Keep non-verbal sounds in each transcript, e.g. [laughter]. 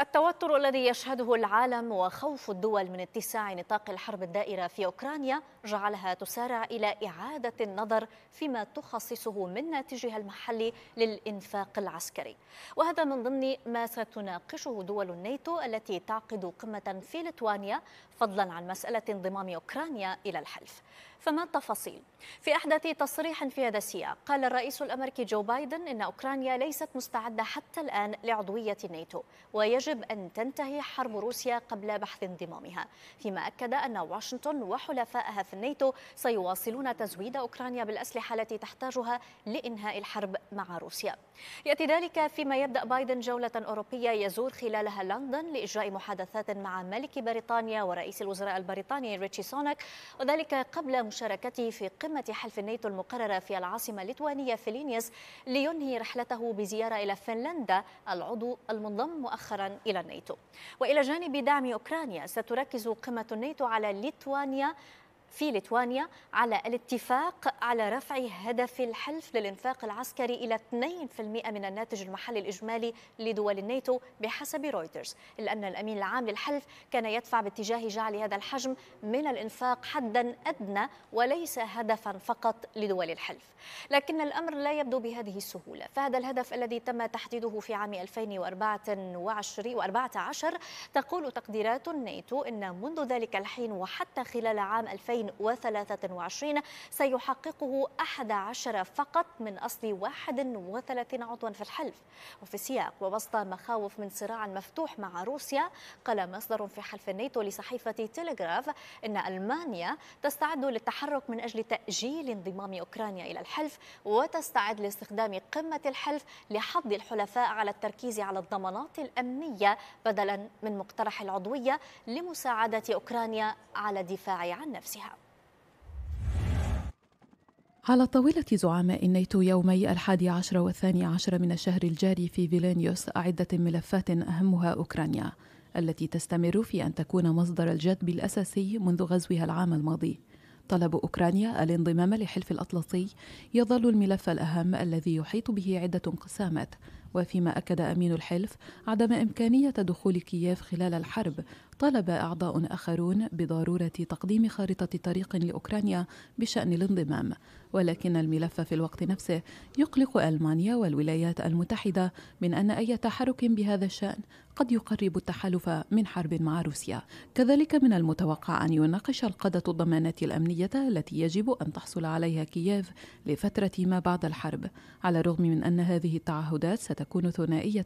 التوتر الذي يشهده العالم وخوف الدول من اتساع نطاق الحرب الدائرة في أوكرانيا جعلها تسارع إلى إعادة النظر فيما تخصصه من ناتجها المحلي للإنفاق العسكري وهذا من ضمن ما ستناقشه دول الناتو التي تعقد قمة في ليتوانيا فضلا عن مسألة انضمام أوكرانيا إلى الحلف فما التفاصيل؟ في أحدث تصريح في هذا السياق قال الرئيس الأمريكي جو بايدن إن أوكرانيا ليست مستعدة حتى الآن لعضوية الناتو ويجب أن تنتهي حرب روسيا قبل بحث انضمامها فيما أكد أن واشنطن وحلفائها في الناتو سيواصلون تزويد أوكرانيا بالأسلحة التي تحتاجها لإنهاء الحرب مع روسيا يأتي ذلك فيما يبدأ بايدن جولة أوروبية يزور خلالها لندن لإجراء محادثات مع ملك بريطانيا ورئيس الوزراء البريطاني ريتشي سونك وذلك قبل مشاركته في قمة حلف الناتو المقررة في العاصمة الليتوانية فيلينيس لينهي رحلته بزيارة إلى فنلندا العضو المنضم مؤخرا إلى الناتو وإلى جانب دعم أوكرانيا ستركز قمة الناتو على ليتوانيا في ليتوانيا على الاتفاق على رفع هدف الحلف للانفاق العسكري إلى 2% من الناتج المحلي الإجمالي لدول الناتو بحسب رويترز إلا أن الأمين العام للحلف كان يدفع باتجاه جعل هذا الحجم من الإنفاق حدا أدنى وليس هدفا فقط لدول الحلف لكن الأمر لا يبدو بهذه السهولة فهذا الهدف الذي تم تحديده في عام 2014 تقول تقديرات الناتو أن منذ ذلك الحين وحتى خلال عام 2000 2023 سيحققه 11 فقط من أصل 31 عضوا في الحلف وفي سياق ووسط مخاوف من صراع مفتوح مع روسيا قال مصدر في حلف الناتو لصحيفة تيليغراف أن ألمانيا تستعد للتحرك من أجل تأجيل انضمام أوكرانيا إلى الحلف وتستعد لاستخدام قمة الحلف لحض الحلفاء على التركيز على الضمانات الأمنية بدلا من مقترح العضوية لمساعدة أوكرانيا على الدفاع عن نفسها على طاولة زعماء الناتو يومي الحادي عشر والثاني عشر من الشهر الجاري في فيلينيوس عدة ملفات أهمها أوكرانيا التي تستمر في أن تكون مصدر الجذب الأساسي منذ غزوها العام الماضي طلب أوكرانيا الانضمام لحلف الأطلسي يظل الملف الأهم الذي يحيط به عدة انقسامات وفيما أكد أمين الحلف عدم إمكانية دخول كييف خلال الحرب طالب أعضاء آخرون بضرورة تقديم خارطة طريق لأوكرانيا بشأن الانضمام ولكن الملف في الوقت نفسه يقلق ألمانيا والولايات المتحدة من أن أي تحرك بهذا الشأن قد يقرب التحالف من حرب مع روسيا كذلك من المتوقع أن يناقش القادة الضمانات الأمنية التي يجب أن تحصل عليها كييف لفترة ما بعد الحرب على الرغم من أن هذه التعهدات ستكون ثنائية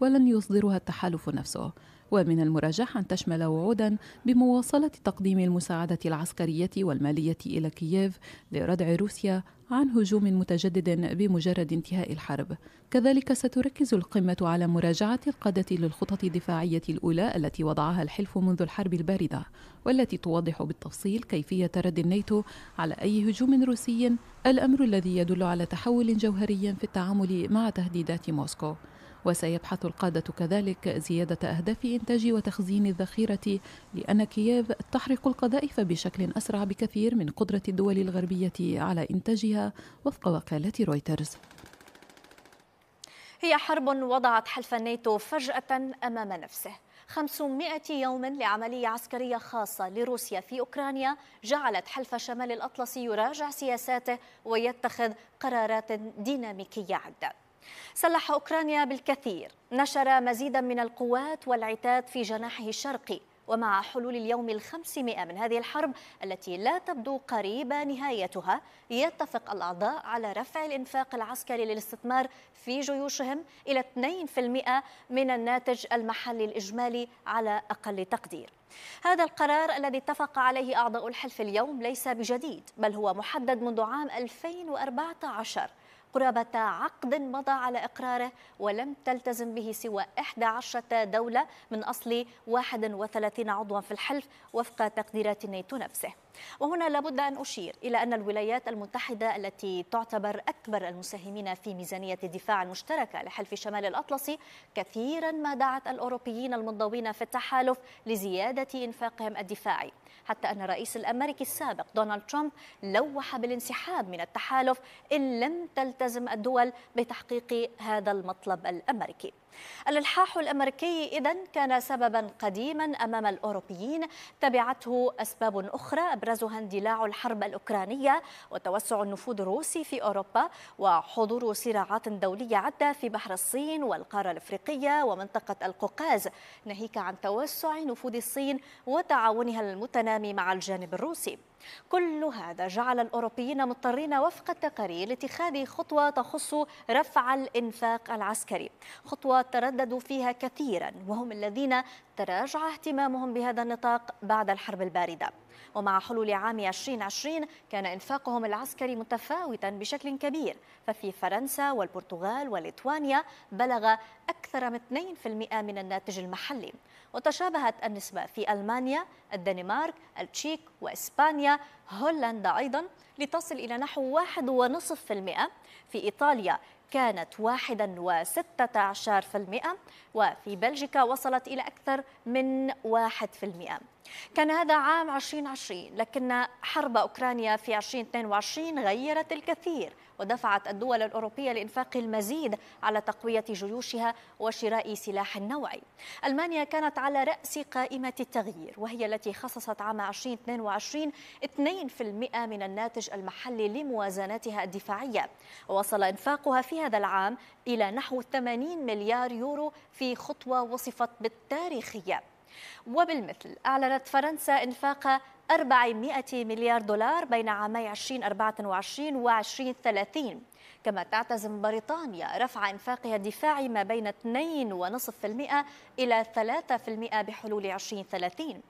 ولن يصدرها التحالف نفسه ومن المرجح أن تشمل وعودا بمواصلة تقديم المساعدة العسكرية والمالية إلى كييف لردع روسيا عن هجوم متجدد بمجرد انتهاء الحرب كذلك ستركز القمة على مراجعة القادة للخطط الدفاعية الأولى التي وضعها الحلف منذ الحرب الباردة والتي توضح بالتفصيل كيفية رد الناتو على أي هجوم روسي الأمر الذي يدل على تحول جوهري في التعامل مع تهديدات موسكو وسيبحث القادة كذلك زيادة أهداف إنتاج وتخزين الذخيرة لأن كييف تحرق القذائف بشكل أسرع بكثير من قدرة الدول الغربية على إنتاجها وفق وكالة رويترز هي حرب وضعت حلف الناتو فجأة أمام نفسه 500 يوم لعملية عسكرية خاصة لروسيا في أوكرانيا جعلت حلف شمال الأطلسي يراجع سياساته ويتخذ قرارات ديناميكية عدة سلح أوكرانيا بالكثير نشر مزيدا من القوات والعتاد في جناحه الشرقي ومع حلول اليوم الخمسمائة من هذه الحرب التي لا تبدو قريبة نهايتها يتفق الأعضاء على رفع الإنفاق العسكري للاستثمار في جيوشهم إلى 2% من الناتج المحلي الإجمالي على أقل تقدير هذا القرار الذي اتفق عليه أعضاء الحلف اليوم ليس بجديد بل هو محدد منذ عام 2014 قرابة عقد مضى على إقراره ولم تلتزم به سوى 11 دولة من أصل 31 عضوا في الحلف وفق تقديرات نيتو نفسه وهنا لابد أن أشير إلى أن الولايات المتحدة التي تعتبر أكبر المساهمين في ميزانية الدفاع المشتركة لحلف شمال الأطلسي كثيرا ما دعت الأوروبيين المنضوين في التحالف لزيادة إنفاقهم الدفاعي حتى أن الرئيس الأمريكي السابق دونالد ترامب لوح بالانسحاب من التحالف إن لم تلتزم الدول بتحقيق هذا المطلب الأمريكي الإلحاح الأمريكي إذا كان سببا قديما أمام الأوروبيين تبعته أسباب أخرى أبرزها اندلاع الحرب الأوكرانية وتوسع النفوذ الروسي في أوروبا وحضور صراعات دولية عدة في بحر الصين والقارة الأفريقية ومنطقة القوقاز ناهيك عن توسع نفوذ الصين وتعاونها المتنامي مع الجانب الروسي كل هذا جعل الأوروبيين مضطرين وفق التقارير لاتخاذ خطوة تخص رفع الإنفاق العسكري خطوة ترددوا فيها كثيرا وهم الذين تراجع اهتمامهم بهذا النطاق بعد الحرب الباردة ومع حلول عام 2020 كان إنفاقهم العسكري متفاوتا بشكل كبير ففي فرنسا والبرتغال وليتوانيا بلغ أكثر من 2% من الناتج المحلي وتشابهت النسبة في ألمانيا الدنمارك التشيك وإسبانيا هولندا أيضا لتصل إلى نحو 1.5% في إيطاليا كانت واحدا وستة عشر في المئة وفي بلجيكا وصلت إلى أكثر من واحد في المئة كان هذا عام 2020 لكن حرب أوكرانيا في 2022 غيرت الكثير ودفعت الدول الأوروبية لإنفاق المزيد على تقوية جيوشها وشراء سلاح نوعي ألمانيا كانت على رأس قائمة التغيير وهي التي خصصت عام 2022 2% من الناتج المحلي لموازنتها الدفاعية وصل إنفاقها في هذا العام إلى نحو 80 مليار يورو في خطوة وصفت بالتاريخية وبالمثل أعلنت فرنسا إنفاق 400 مليار دولار بين عامي 2024 و 2030 كما تعتزم بريطانيا رفع إنفاقها الدفاعي ما بين 2.5% إلى 3% بحلول 2030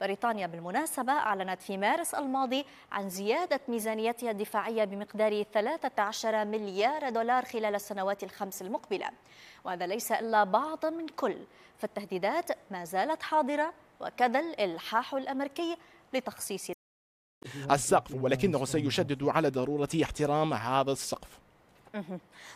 بريطانيا بالمناسبة أعلنت في مارس الماضي عن زيادة ميزانيتها الدفاعية بمقدار 13 مليار دولار خلال السنوات الخمس المقبلة وهذا ليس إلا بعض من كل فالتهديدات ما زالت حاضرة وكذا الإلحاح الأمريكي لتخصيص السقف ولكنه سيشدد على ضرورة احترام هذا السقف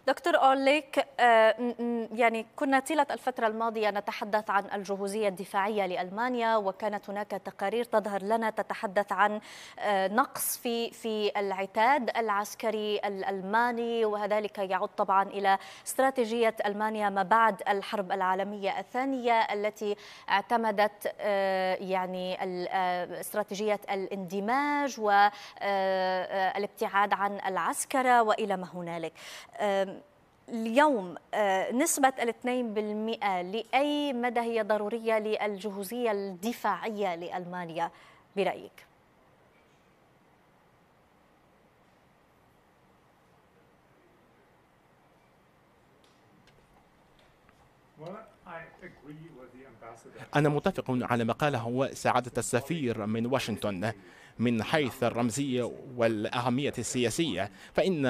دكتور أوليك آه، يعني كنا طيلة الفترة الماضية نتحدث عن الجهوزية الدفاعية لألمانيا وكانت هناك تقارير تظهر لنا تتحدث عن آه، نقص في في العتاد العسكري الألماني وذلك يعود طبعا إلى استراتيجية ألمانيا ما بعد الحرب العالمية الثانية التي اعتمدت آه، يعني استراتيجية الاندماج والابتعاد عن العسكرة وإلى ما هنالك اليوم آه، نسبة الاثنين بالمئة لأي مدى هي ضرورية للجهوزية الدفاعية لألمانيا برأيك؟ أنا متفق على ما قاله سعادة السفير من واشنطن من حيث الرمزية والأهمية السياسية فإن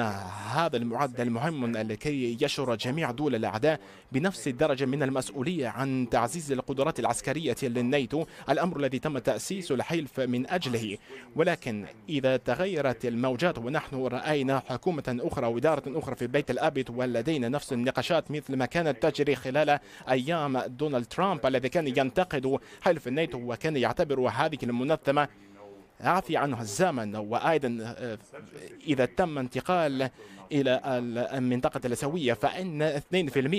هذا المعدل مهم لكي يشعر جميع دول الأعداء بنفس الدرجة من المسؤولية عن تعزيز القدرات العسكرية للنيتو الأمر الذي تم تأسيس الحلف من أجله ولكن إذا تغيرت الموجات ونحن رأينا حكومة أخرى وإدارة أخرى في بيت الأبيض ولدينا نفس النقاشات مثل ما كانت تجري خلال أيام دونالد ترامب الذي كان ينتقد حلف الناتو وكان يعتبر هذه المنظمة عفي عنها الزمن وأيضا آه، إذا تم انتقال إلى المنطقة الآسيوية فإن 2%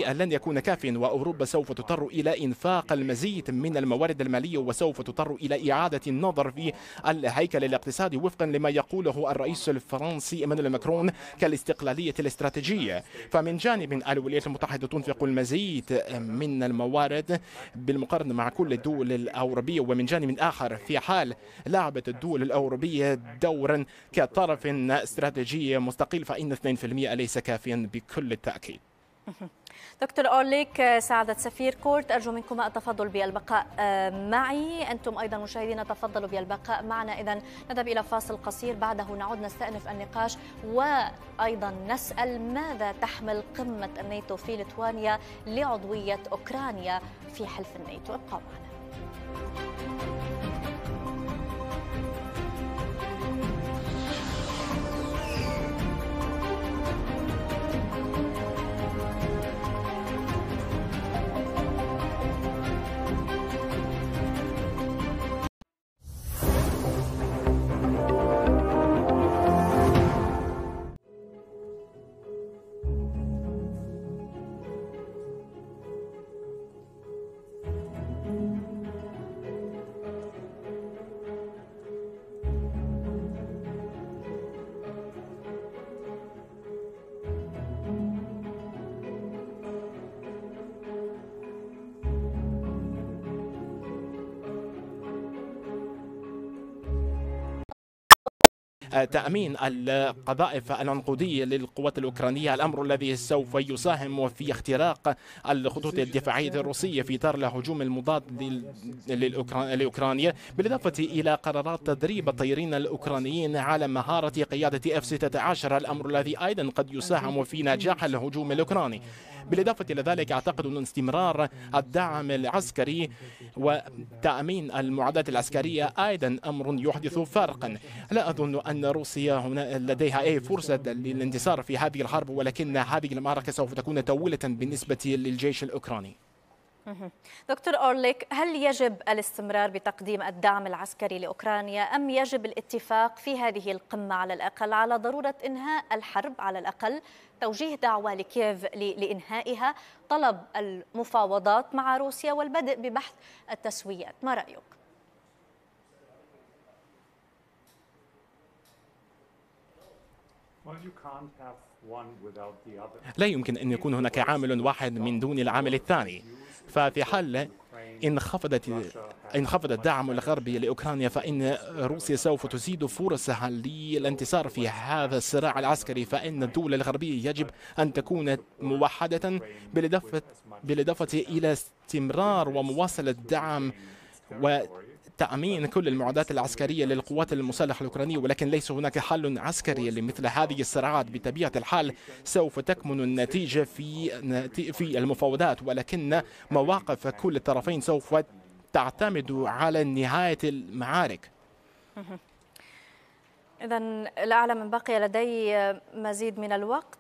لن يكون كافيا وأوروبا سوف تضطر إلى إنفاق المزيد من الموارد المالية وسوف تضطر إلى إعادة النظر في الهيكل الاقتصادي وفقا لما يقوله الرئيس الفرنسي إيمانويل ماكرون كالاستقلالية الاستراتيجية فمن جانب الولايات المتحدة تنفق المزيد من الموارد بالمقارنة مع كل الدول الأوروبية ومن جانب آخر في حال لعبت الدول الدول الأوروبية دورا كطرف استراتيجي مستقل فإن 2% ليس كافيا بكل التأكيد [laughs] دكتور أوليك آه، سعادة سفير كورت أرجو منكم التفضل بالبقاء آه، معي أنتم أيضا مشاهدينا تفضلوا بالبقاء معنا إذا نذهب إلى فاصل قصير بعده نعود نستأنف النقاش وأيضا نسأل ماذا تحمل قمة الناتو في ليتوانيا لعضوية أوكرانيا في حلف الناتو ابقوا معنا آه، تأمين القذائف العنقودية للقوات الأوكرانية الأمر الذي سوف يساهم في اختراق الخطوط الدفاعية الروسية في إطار الهجوم المضاد للأوكرانيا بالإضافة إلى قرارات تدريب الطيارين الأوكرانيين على مهارة قيادة اف 16 الأمر الذي أيضا قد يساهم في نجاح الهجوم الأوكراني بالإضافة إلى ذلك أعتقد أن استمرار الدعم العسكري وتأمين المعدات العسكرية أيضا أمر يحدث فرقا لا أظن أن أن روسيا هنا لديها أي فرصة للانتصار في هذه الحرب ولكن هذه المعركة سوف تكون تولة بالنسبة للجيش الأوكراني دكتور أورليك هل يجب الاستمرار بتقديم الدعم العسكري لأوكرانيا أم يجب الاتفاق في هذه القمة على الأقل على ضرورة إنهاء الحرب على الأقل توجيه دعوة لكييف لإنهائها طلب المفاوضات مع روسيا والبدء ببحث التسويات ما رأيك؟ لا يمكن أن يكون هناك عامل واحد من دون العامل الثاني ففي حال انخفضت انخفض الدعم الغربي لاوكرانيا فان روسيا سوف تزيد فرصها للانتصار في هذا الصراع العسكري فان الدول الغربيه يجب ان تكون موحده بالاضافه بالاضافه الى استمرار ومواصله الدعم تأمين كل المعدات العسكرية للقوات المسلحة الأوكرانية ولكن ليس هناك حل عسكري لمثل هذه الصراعات بطبيعة الحال سوف تكمن النتيجة في في المفاوضات ولكن مواقف كل الطرفين سوف تعتمد على نهاية المعارك [laughs] إذا لا أعلم إن بقي لدي مزيد من الوقت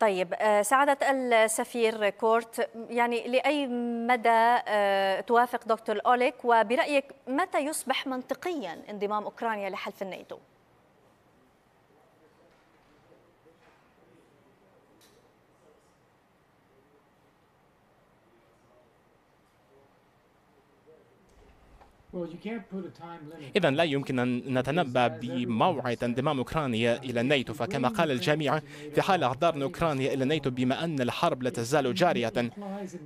طيب آه، سعادة السفير كورت يعني لأي مدى آه، توافق دكتور أوليك وبرأيك متى يصبح منطقيا انضمام أوكرانيا لحلف الناتو؟ إذا لا يمكن أن نتنبأ بموعد انضمام أوكرانيا إلى الناتو فكما قال الجميع في حال أحضار أوكرانيا إلى الناتو بما أن الحرب لا تزال جارية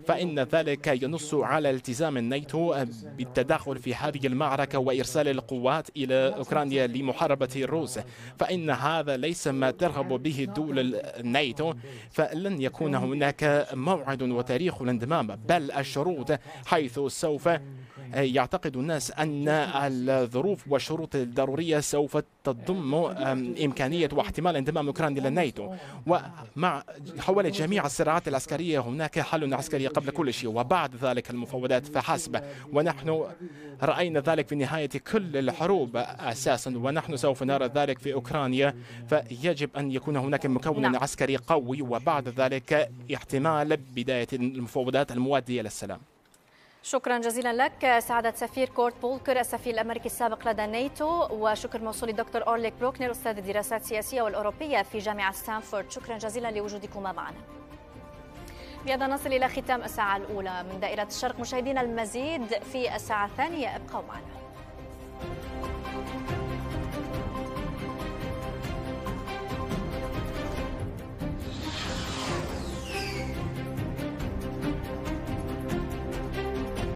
فإن ذلك ينص على التزام الناتو بالتدخل في هذه المعركة وإرسال القوات إلى أوكرانيا لمحاربة الروس فإن هذا ليس ما ترغب به دول الناتو فلن يكون هناك موعد وتاريخ الانضمام بل الشروط حيث سوف يعتقد الناس الناس أن الظروف والشروط الضرورية سوف تضم إمكانية واحتمال انضمام أوكرانيا إلى الناتو ومع حول جميع الصراعات العسكرية هناك حل عسكري قبل كل شيء وبعد ذلك المفاوضات فحسب ونحن رأينا ذلك في نهاية كل الحروب أساسا ونحن سوف نرى ذلك في أوكرانيا فيجب أن يكون هناك مكون نعم. عسكري قوي وبعد ذلك احتمال بداية المفاوضات الموادية للسلام شكرا جزيلا لك سعادة سفير كورت بولكر السفير الأمريكي السابق لدى نيتو وشكر موصول دكتور أورليك بروكنر أستاذ الدراسات السياسية والأوروبية في جامعة ستانفورد شكرا جزيلا لوجودكما معنا بهذا نصل إلى ختام الساعة الأولى من دائرة الشرق مشاهدينا المزيد في الساعة الثانية ابقوا معنا